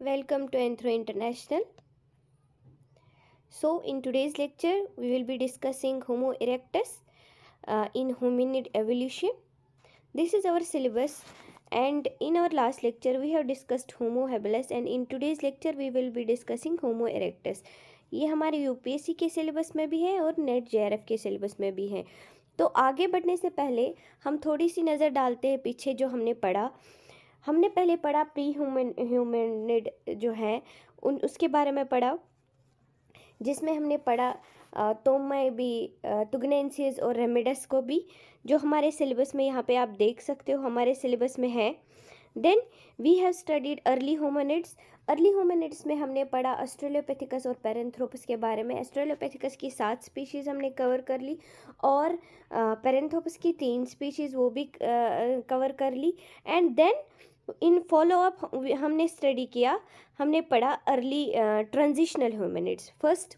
Welcome to Anthro International. So in today's lecture we will be discussing Homo erectus uh, in hominid evolution. This is our syllabus and in our last lecture we have discussed Homo habilis and in today's lecture we will be discussing Homo erectus. ये हमारे UPSC के syllabus में भी है और net JRF के syllabus में भी है तो आगे बढ़ने से पहले हम थोड़ी सी नज़र डालते हैं पीछे जो हमने पढ़ा हमने पहले पढ़ा प्री ह्यूमन ह्यूमनिड जो है उन उसके बारे में पढ़ा जिसमें हमने पढ़ा तोमय भी तुगनेंसिस और रेमिडस को भी जो हमारे सिलेबस में यहाँ पे आप देख सकते हो हमारे सिलेबस में है then we have studied early hominids early hominids में हमने पढ़ा ऑस्ट्रेलियोपैथिकस और पेरेंथ्रोपस के बारे में ऑस्ट्रेलियोपैथिकस की सात स्पीशीज़ हमने कवर कर ली और पेरेंथ्रोपस की तीन स्पीशीज़ वो भी कवर कर ली एंड देन तो इन फॉलोअप हमने स्टडी किया हमने पढ़ा अर्ली ट्रांजिशनल होमनिड्स फर्स्ट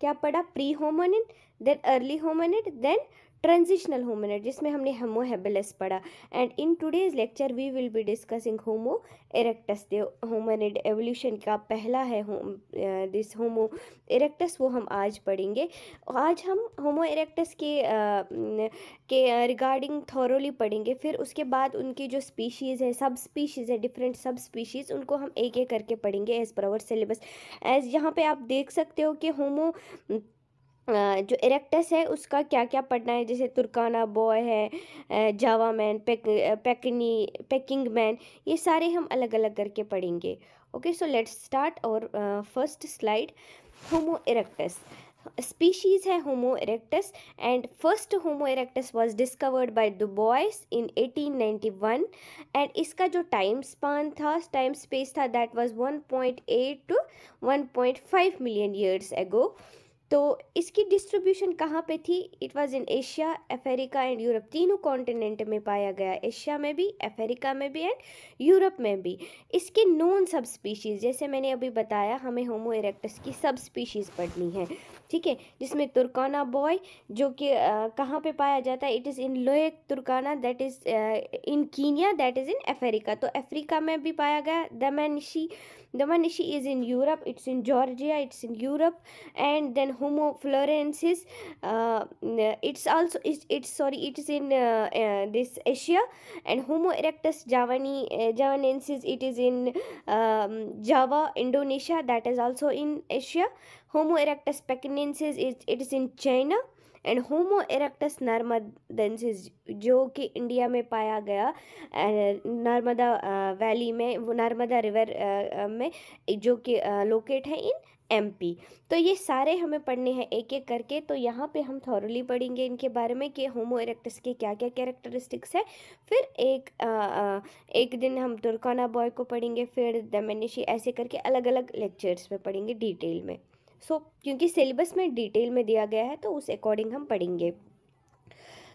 क्या पढ़ा pre hominid then early hominid then transitional hominid जिसमें हमने होमो हेबिलस पढ़ा and in today's lecture we will be discussing Homo erectus hominid evolution का पहला है होम दिस होमो एरेक्टस वो हम आज पढ़ेंगे आज हम होमो एरेक्टस के आ, uh, के रिगार्डिंग uh, थॉरोली पढ़ेंगे फिर उसके बाद उनकी जो स्पीशीज़ है सब स्पीशीज़ है डिफरेंट सब स्पीशीज़ उनको हम एक एक करके पढ़ेंगे as per hour syllabus as यहाँ पर आप देख सकते हो कि होमो जो इरेक्टस है उसका क्या क्या पढ़ना है जैसे तुर्काना बॉय है जावा मैन पैकनी पैकिंग मैन ये सारे हम अलग अलग करके पढ़ेंगे ओके सो लेट्स स्टार्ट और first slide Homo erectus species है Homo erectus and first Homo erectus was discovered by Dubois in 1891 and इसका जो टाइम स्पान था टाइम स्पेस था that was 1.8 to 1.5 million years ago तो इसकी distribution कहाँ पे थी it was in Asia Africa and Europe तीनों कॉन्टिनेंट में पाया गया एशिया में भी अफ्रीका में भी एंड यूरोप में भी इसके नॉन सब स्पीशीज़ जैसे मैंने अभी बताया हमें होमो इरेक्टस की सब स्पीशीज़ पढ़नी है ठीक है जिसमें तुर्काना बॉय जो कि कहाँ पे पाया जाता है it is in lower Turkana that is in Kenya that is in Africa तो अफ्रीका में भी पाया गया दमैनशी the one she is in europe it's in georgia it's in europe and then homo florensis uh, it's also it's, it's sorry it is in uh, uh, this asia and homo erectus javani uh, javanensis it is in um, java indonesia that is also in asia homo erectus pekinensis it, it is in china and Homo erectus narmadensis जो कि India में पाया गया Narmada valley में वो Narmada river में जो कि लोकेट है इन एमपी तो ये सारे हमें पढ़ने हैं एक एक करके तो यहाँ पे हम थॉरली पढ़ेंगे इनके बारे में कि होमो इरेक्टस के क्या क्या कैरेक्टरिस्टिक्स है फिर एक आ, आ, एक दिन हम तुर्काना बॉय को पढ़ेंगे फिर दमेनिशी ऐसे करके अलग अलग लेक्चर्स में पढ़ेंगे डिटेल में सो क्योंकि सिलेबस में डिटेल में दिया गया है तो उस अकॉर्डिंग हम पढ़ेंगे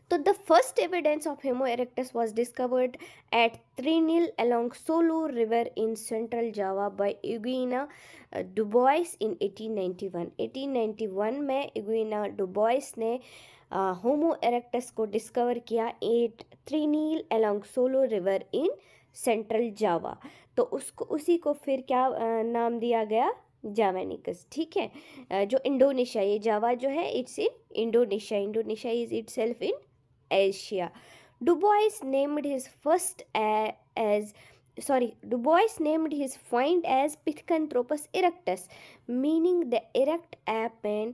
तो the first evidence of Homo erectus was discovered at Trinil along Solo river in central Java by Eugene Dubois in 1891 1891 में इगुइना डुबॉयस ने होमो uh, एरेक्टस को डिस्कवर किया at Trinil along Solo river in central Java तो उसको उसी को फिर क्या uh, नाम दिया गया जावेनिकस ठीक है जो इंडोनेशिया ये जावा जो है it's in Indonesia Indonesia is itself in Asia Dubois named his first as sorry Du Bois named his find as Pithecanthropus erectus meaning the erect apen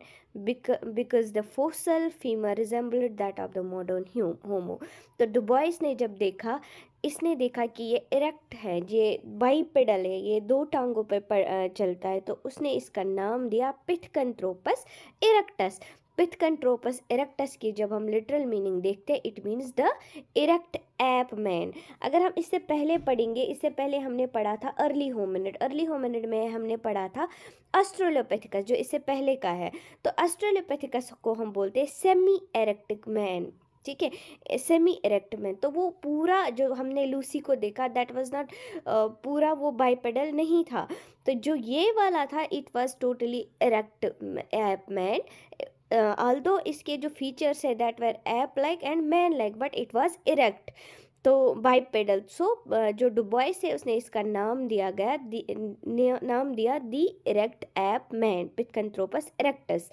because the fossil femur resembled that of the modern homo तो Du Bois ने जब देखा इसने देखा कि ये erect है ये बाईपेडल है ये दो टांगों पर, पर चलता है तो उसने इसका नाम दिया पिथकंथ्रोपस इरेक्टस पिथकंट्रोपस इरेक्टस की जब हम लिटरल मीनिंग देखते हैं it means the erect ape man अगर हम इससे पहले पढ़ेंगे इससे पहले हमने पढ़ा था अर्ली होमिनिड अर्ली होमिनिड में हमने पढ़ा था अस्ट्रोलोपैथिकस जो इससे पहले का है तो अस्ट्रोलोपैथिकस को हम बोलते हैं सेमी एरेक्टिक मैन ठीक है सेमी इरेक्ट मैन तो वो पूरा जो हमने लूसी को देखा दैट वाज नॉट पूरा वो बाइपेडल नहीं था तो जो ये वाला था it was totally erect man although इसके जो फीचर्स है that were ape like and man like but it was erect तो बाइप पेडल सो जो डुबॉइस है उसने इसका नाम दिया गया नाम दिया the erect ape man Pithecanthropus erectus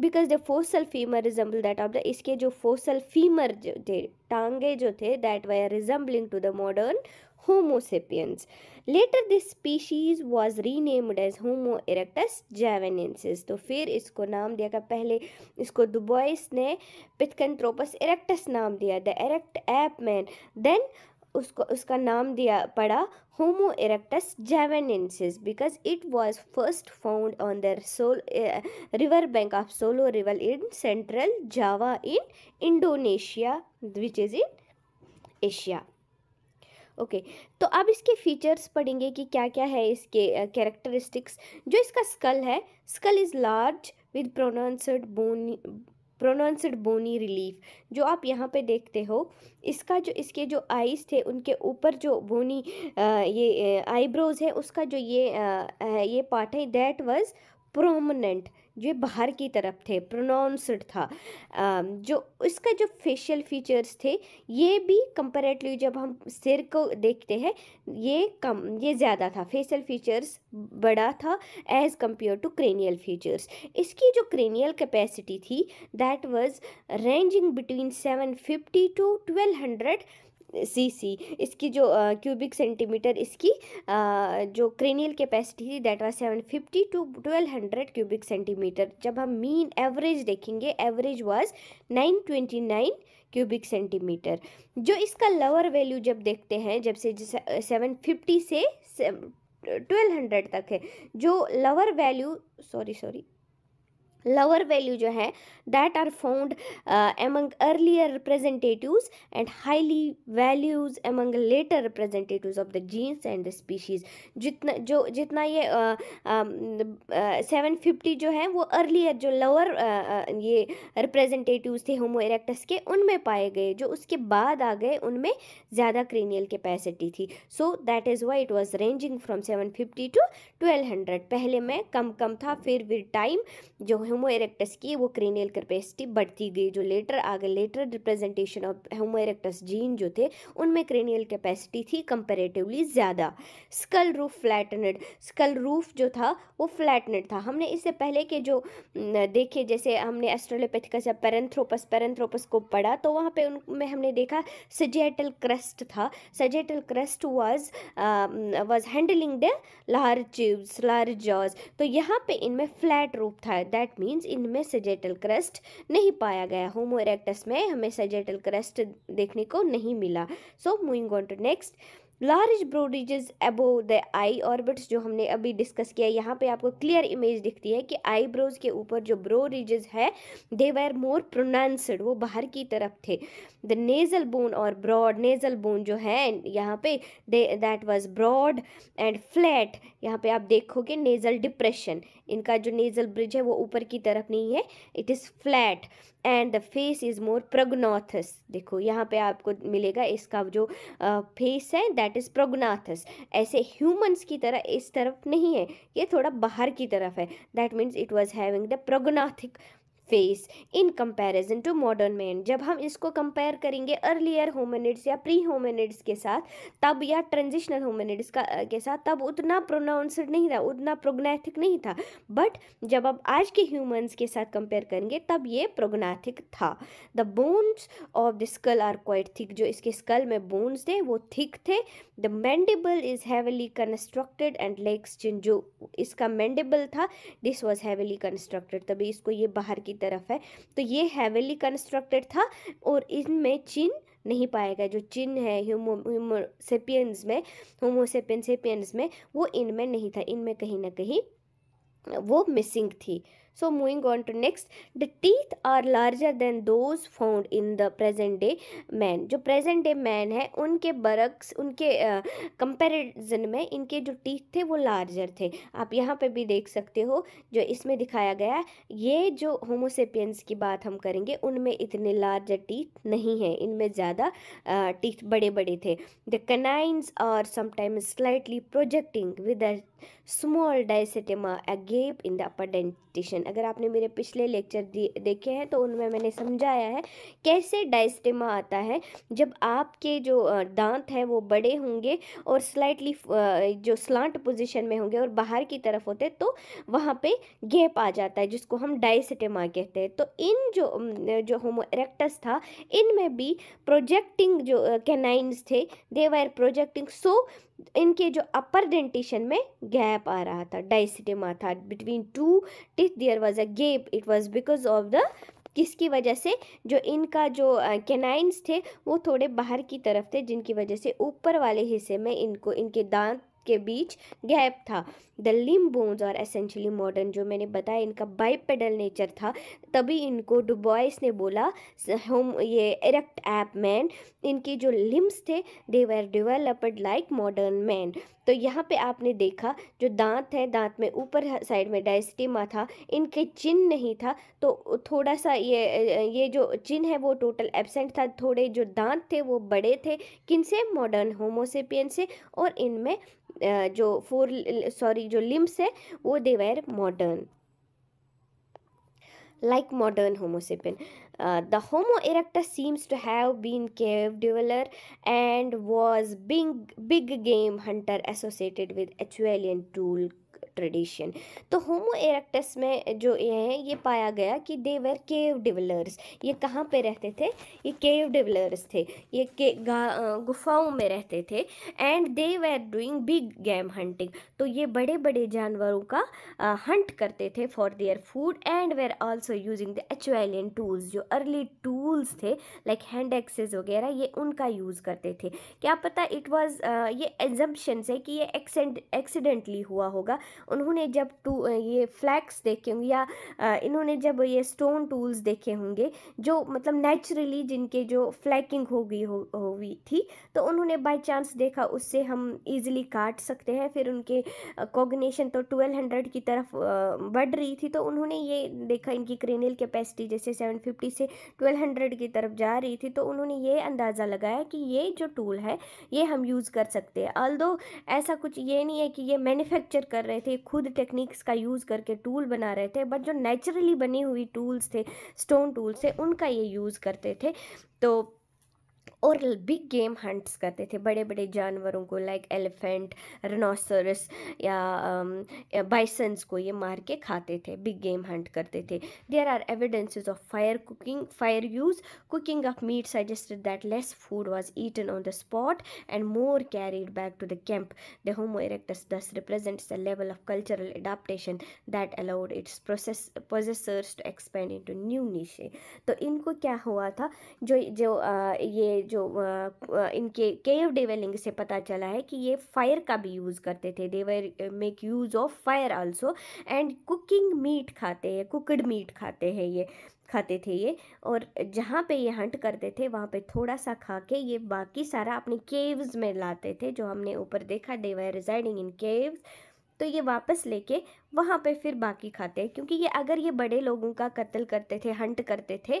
because the fossil femur resemble that of the इसके जो फोसल फीमर जो थे टांगे जो थे that are resembling to the modern Homo sapiens. Later this species was renamed as Homo erectus javanensis. तो फिर इसको नाम दिया गया पहले इसको दुबॉइस ने पिथकंथ्रोपस इरेक्टस नाम दिया the erect ape man then उसको उसका नाम दिया पड़ा Homo erectus javanensis because it was first found on the Solo river bank of Solo river in central Java in Indonesia which is in Asia okay तो अब इसके features पढ़ेंगे कि क्या क्या है इसके कैरेक्टरिस्टिक्स जो इसका स्कल है skull is large with pronounced bony pronounced bony relief जो आप यहाँ पे देखते हो इसका जो इसके जो आईज थे उनके ऊपर जो बोनी ये आईब्रोज है उसका जो ये आ, ये पार्ट है दैट वाज प्रोमनेंट जो बाहर की तरफ थे प्रोनाउंसड था जो इसका जो फेशियल फीचर्स थे ये भी कंपेरेटिवली जब हम सिर को देखते हैं ये कम ये ज़्यादा था फेशियल फीचर्स बड़ा था as compare to cranial features इसकी जो क्रेनियल कैपेसिटी थी that was ranging between seven fifty to twelve hundred C C इसकी जो क्यूबिक सेंटीमीटर इसकी जो क्रेनियल कैपेसिटी थी that was fifty to twelve hundred cubic centimetre जब हम मीन एवरेज देखेंगे average was nine cubic centimetre जो इसका लोअर वैल्यू जब देखते हैं जब से सेवन फिफ्टी से ट्वेल्व हंड्रेड तक है जो lower value sorry sorry lower value जो है that are found uh, among earlier representatives and highly values among later representatives of the genes and the species जितना जो जितना ये seven uh, fifty um, uh, जो है वो earlier जो lower uh, ये representatives थे होमो erectus के उनमें पाए गए जो उसके बाद आ गए उनमें ज़्यादा cranial capacity थी so that is why it was ranging from 750 to 1200 पहले में कम कम था फिर फिर टाइम जो है होमो इरेक्टस की वो क्रेनियल कैपेसिटी बढ़ती गई जो लेटर आगे later representation of Homo erectus जीन जो थे उनमें क्रेनियल कैपेसिटी थी कंपेरेटिवली ज़्यादा skull roof flattened skull roof जो था वो फ्लैटनड था हमने इससे पहले के जो देखे जैसे हमने एस्ट्रोलोपैथिकस या पेरेंथ्रोपस पेरेंथ्रोपस को पढ़ा तो वहाँ पर उनमें हमने देखा सजेटल क्रस्ट था sagittal crest was was handling the large tubes large jaws तो यहाँ पे इनमें फ्लैट रूप था दैट मीन्स इनमें सजेटल क्रस्ट नहीं पाया गया होमो इरेक्टस में हमें सजेटल क्रस्ट देखने को नहीं मिला so moving on to next large broad ridges above the eye orbits जो हमने अभी डिस्कस किया यहाँ पे आपको क्लियर इमेज दिखती है कि आईब्रोज के ऊपर जो ब्रो है दे वेर मोर प्रोनाउंसड वो बाहर की तरफ थे द नेज़ल बोन और ब्रॉड नेज़ल बोन जो है यहाँ पे that was broad and flat यहाँ पे आप देखोगे नेज़ल डिप्रेशन इनका जो नेज़ल ब्रिज है वो ऊपर की तरफ नहीं है it is flat and the face is more prognathous देखो यहाँ पे आपको मिलेगा इसका जो फेस uh, है दैट इज़ प्रोगनाथस ऐसे ह्यूमन्स की तरह इस तरफ नहीं है ये थोड़ा बाहर की तरफ है that means it was having the prognathic face in comparison to modern man जब हम इसको कंपेयर करेंगे अर्लियर होमिनिड्स या प्री होमिनिड्स के साथ तब या ट्रांजिशनल होमिनिड्स का के साथ तब उतना प्रोनाउंसड नहीं था उतना प्रोग्नाथिक नहीं था बट जब आप आज के ह्यूमंस के साथ कंपेयर करेंगे तब ये प्रोग्नाथिक था the bones of the skull are quite thick जो इसके स्कल में बोन्स थे वो थिक थे the mandible is heavily constructed and lack chin जो इसका मैंडेबल था दिस वॉज हैवली कंस्ट्रक्टेड तभी इसको ये बाहर की तरफ है तो ये हैवेली कंस्ट्रक्टेड था और इनमें चीन नहीं पाया गया जो चिन्ह है ह्यूमो ह्यूमोसेपियंस में होमोसेपियन में वो इनमें नहीं था इनमें कहीं ना कहीं वो मिसिंग थी So moving on to next, the teeth are larger than those found in the present day man. जो present day man है उनके बरक्स उनके कंपेरिजन uh, में इनके जो टीथ थे वो लार्जर थे आप यहाँ पर भी देख सकते हो जो इसमें दिखाया गया ये जो होमोसेपियंस की बात हम करेंगे उनमें इतने लार्जर टीथ नहीं हैं इनमें ज़्यादा टीथ बड़े बड़े थे the canines are sometimes slightly projecting with small diastema uh in the upper dentition अगर आपने मेरे पिछले लेक्चर देखे हैं तो उनमें मैंने समझाया है कैसे डाइसेटेमा आता है जब आपके जो दांत हैं वो बड़े होंगे और स्लाइटली जो स्लांट पोजिशन में होंगे और बाहर की तरफ होते तो वहाँ पे गैप आ जाता है जिसको हम डाइसेटेमा कहते हैं तो इन जो जो होमो था इनमें भी प्रोजेक्टिंग जो कैनाइंस थे दे वायर प्रोजेक्टिंग सो इनके जो अपर डेंटिशन में गैप आ रहा था डाइसिडेमा था between two teeth there was a gap it was because of the किसकी वजह से जो इनका जो केनाइंस थे वो थोड़े बाहर की तरफ थे जिनकी वजह से ऊपर वाले हिस्से में इनको इनके दांत के बीच गैप था द लिम बोन्स और एसेंशली मॉडर्न जो मैंने बताया इनका बाइपेडल नेचर था तभी इनको डुबॉयस ने बोला होम ये इरेक्ट ऐप मैन इनके जो लिम्स थे they were developed like modern man तो यहाँ पे आपने देखा जो दांत है दांत में ऊपर साइड में डायस्टिमा था इनके चिन्ह नहीं था तो थोड़ा सा ये ये जो चिन्ह है वो टोटल एबसेंट था थोड़े जो दांत थे वो बड़े थे किनसे मॉडर्न होमोसेपियन से और इनमें जो फोर सॉरी जो लिम्स है वो they were modern like modern Homo sapiens the Homo erectus seems to have been cave dweller and was being big game hunter associated with Acheulian tool tradition तो Homo erectus में जो ये है ये पाया गया कि दे वर केव डिवलर्स ये कहाँ पे रहते थे ये केव डिवलर्स थे ये के गुफाओं में रहते थे and they were doing big game hunting तो ये बड़े बड़े जानवरों का हंट करते थे for their food and were also using the Acheulean tools जो अर्ली टूल्स थे लाइक हैंड एक्सेस वगैरह ये उनका यूज़ करते थे क्या पता इट वॉज ये एग्जम्पन्स है कि ये एक्सीडेंटली हुआ होगा उन्होंने जब टू ये फ्लैक्स देखे होंगे या इन्होंने जब ये स्टोन टूल्स देखे होंगे जो मतलब नेचुरली जिनके जो फ्लैकिंग हो गई हो हुई थी तो उन्होंने बाई चांस देखा उससे हम ईजिली काट सकते हैं फिर उनके कॉगनेशन तो ट्वेल्व हंड्रेड की तरफ बढ़ रही थी तो उन्होंने ये देखा इनकी क्रेनियल कैपेसिटी जैसे सेवन फिफ्टी से ट्वेल्व हंड्रेड की तरफ जा रही थी तो उन्होंने ये अंदाज़ा लगाया कि ये जो टूल है ये हम यूज़ कर सकते हैं अल्दो ऐसा कुछ ये नहीं है कि ये मैन्युफैक्चर कर रहे रहे थे खुद टेक्निक्स का यूज़ करके टूल बना रहे थे बट जो नेचुरली बनी हुई टूल्स थे स्टोन टूल्स थे उनका ये यूज़ करते थे तो और बिग गेम हंट्स करते थे बड़े बड़े जानवरों को लाइक एलिफेंट रनोसरस या बाइसन्स um, को ये मार के खाते थे बिग गेम हंट करते थे there are evidences of fire cooking fire use cooking of meat suggested that less food was eaten on the spot and more carried back to the camp the Homo erectus thus represents the level of cultural adaptation that allowed its process processors to expand in new niche तो इनको क्या हुआ था जो जो uh, ये जो इनके केव डेवेलिंग से पता चला है कि ये फायर का भी यूज़ करते थे they were make use of fire also and cooking meat खाते हैं कुकड मीट खाते हैं ये खाते थे ये और जहाँ पे ये हंट करते थे वहाँ पे थोड़ा सा खा के ये बाकी सारा अपने केव्स में लाते थे जो हमने ऊपर देखा देवर रिजाइडिंग इन केव्स तो ये वापस लेके वहाँ पे फिर बाकी खाते हैं क्योंकि ये अगर ये बड़े लोगों का कत्ल करते थे हंट करते थे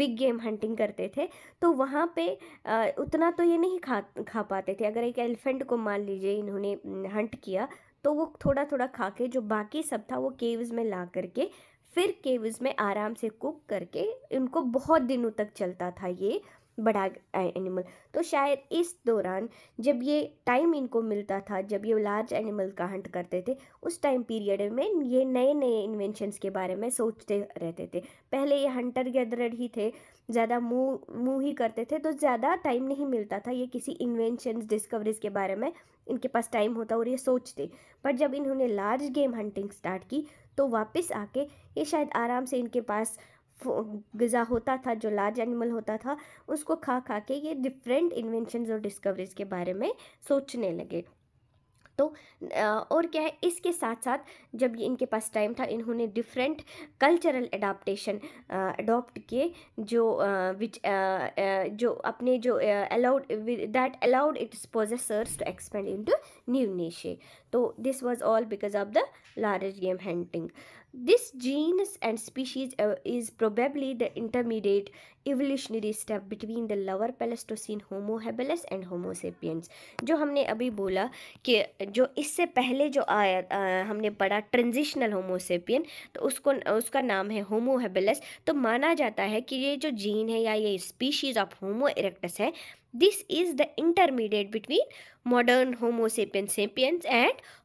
बिग गेम हंटिंग करते थे तो वहाँ पे आ, उतना तो ये नहीं खा खा पाते थे अगर एक एलिफेंट को मान लीजिए इन्होंने हंट किया तो वो थोड़ा थोड़ा खा के जो बाकी सब था वो केव्स में ला करके फिर केव्स में आराम से कुक करके उनको बहुत दिनों तक चलता था ये बड़ा एनिमल तो शायद इस दौरान जब ये टाइम इनको मिलता था जब ये लार्ज एनिमल का हंट करते थे उस टाइम पीरियड में ये नए नए इन्वेंशंस के बारे में सोचते रहते थे पहले ये हंटर गैदरर ही थे ज़्यादा मुँह मुँह ही करते थे तो ज़्यादा टाइम नहीं मिलता था ये किसी इन्वेंशंस डिस्कवरीज के बारे में इनके पास टाइम होता और ये सोचते पर जब इन्होंने लार्ज गेम हंटिंग स्टार्ट की तो वापस आके ये शायद आराम से इनके पास गज़ा होता था जो लार्ज एनिमल होता था उसको खा खा के ये डिफरेंट इन्वेंशन और डिस्कवरीज के बारे में सोचने लगे तो और क्या है इसके साथ साथ जब ये इनके पास टाइम था इन्होंने डिफरेंट कल्चरल एडाप्टेशन अडोप्ट किए जो विच जो अपने जो allowed that allowed its possessors to expand into new niche तो this was all because of the large game this genus and species is probably the intermediate evolutionary step between the lower Pleistocene Homo habilis and Homo sapiens जो हमने अभी बोला कि जो इससे पहले जो आया हमने पढ़ा ट्रांजिशनल होमोसेपियन तो उसको उसका नाम है होमोहेबलस तो माना जाता है कि ये जो जीन है या ये स्पीशीज ऑफ होमो इरेक्टस है This is the intermediate between modern Homo sapiens and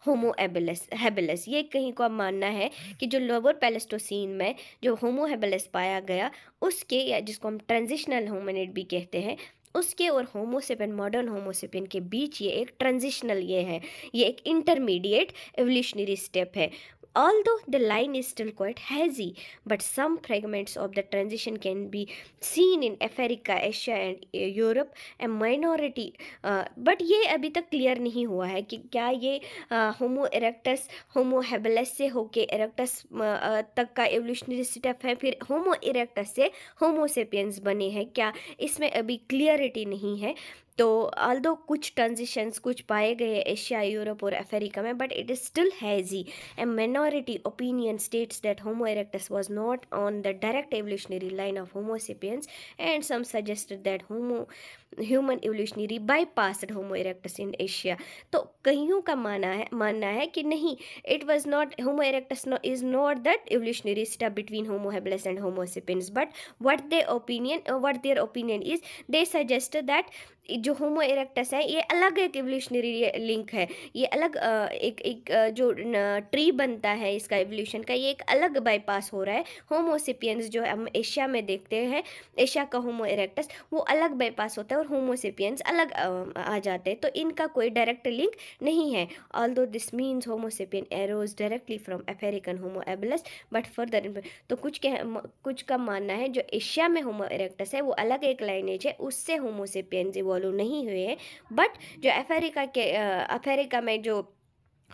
Homo Homo habilis. ये कहीं को अब मानना है कि जो लोअर पैलेस्टोसिन में जो Homo habilis पाया गया उसके या जिसको हम ट्रांजिशनल होमोनिड भी कहते हैं उसके और होमोसेपियन मॉडर्न होमोसेपियन के बीच ये एक ट्रांजिशनल ये है ये एक इंटरमीडिएट एवोल्यूशनरी स्टेप है Although the line is still quite hazy, but some fragments of the transition can be seen in Africa Asia and Europe a minority but ये अभी तक क्लियर नहीं हुआ है कि क्या ये होमो इरेक्टस होमो हेबलस से होके इरेक्टस uh, तक का एवोल्यूशनरी स्टेप है फिर होमो इरेक्टस से होमोसेपियंस बने हैं क्या इसमें अभी क्लियरिटी नहीं है तो आल दो कुछ ट्रांजिशन कुछ पाए गए एशिया यूरोप और अफ्रीका में but it is still hazy a minority opinion states that Homo erectus was not on the direct evolutionary line of Homo sapiens and some suggested that Homo human evolutionary bypassed Homo erectus in Asia तो कईयों का माना है मानना है कि नहीं it was not Homo erectus is not that evolutionary step between Homo habilis and Homo sapiens but what they opinion what their opinion is they suggest that जो होमो इरेक्टस है ये अलग एक एवोल्यूशनरी लिंक है ये अलग uh, एक एक uh, जो ट्री बनता है इसका एवोल्यूशन का ये एक अलग बाईपास हो रहा है होमोसिपियंस जो हम एशिया में देखते हैं एशिया का होमो इरेक्टस वो अलग बाईपास होता है और होमोसेपियंस अलग आ जाते हैं तो इनका कोई डायरेक्ट लिंक नहीं है although this means Homo sapien arose directly from African Homo habilis but further तो कुछ के कुछ का मानना है जो एशिया में होमो इरेक्टस है वो अलग एक लाइनेज है उससे होमोसेपियंस इवॉल्व नहीं हुए हैं बट जो अफेरिका के अफेरिका में जो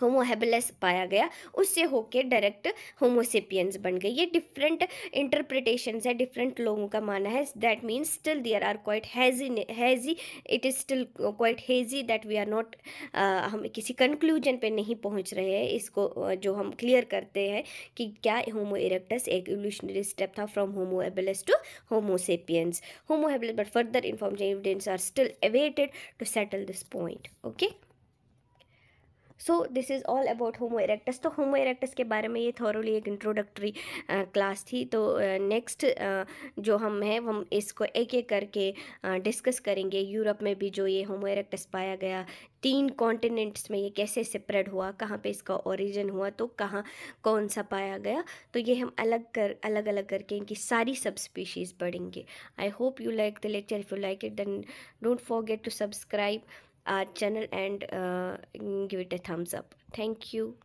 होमोहेबलेस पाया गया उससे होके डायरेक्ट होमोसेपियंस बन गए ये डिफरेंट इंटरप्रिटेशन है डिफरेंट लोगों का मानना है that means still there are quite hazy hazy it is still quite hazy that we are not हम किसी कंक्लूजन पे नहीं पहुंच रहे हैं इसको uh, जो हम क्लियर करते हैं कि क्या होमो इरेक्टस एक इवोल्यूशनरी स्टेप था from Homo habilis to Homo sapiens Homo habilis but further information evidence are still awaited to settle this point okay so this is all about Homo erectus तो होमो इरेक्टस के बारे में ये थॉरली एक introductory class uh, थी तो next uh, uh, जो हम हैं हम इसको एक एक करके डिस्कस करेंगे यूरोप में भी जो ये होमो इरेक्टस पाया गया तीन कॉन्टिनेंट्स में ये कैसे स्प्रेड हुआ कहाँ पे इसका ओरिजिन हुआ तो कहाँ कौन सा पाया गया तो ये हम अलग कर अलग अलग करके इनकी सारी सब स्पीशीज़ पढ़ेंगे I hope you like the lecture if you like it then don't forget to subscribe our channel and uh, give it a thumbs up thank you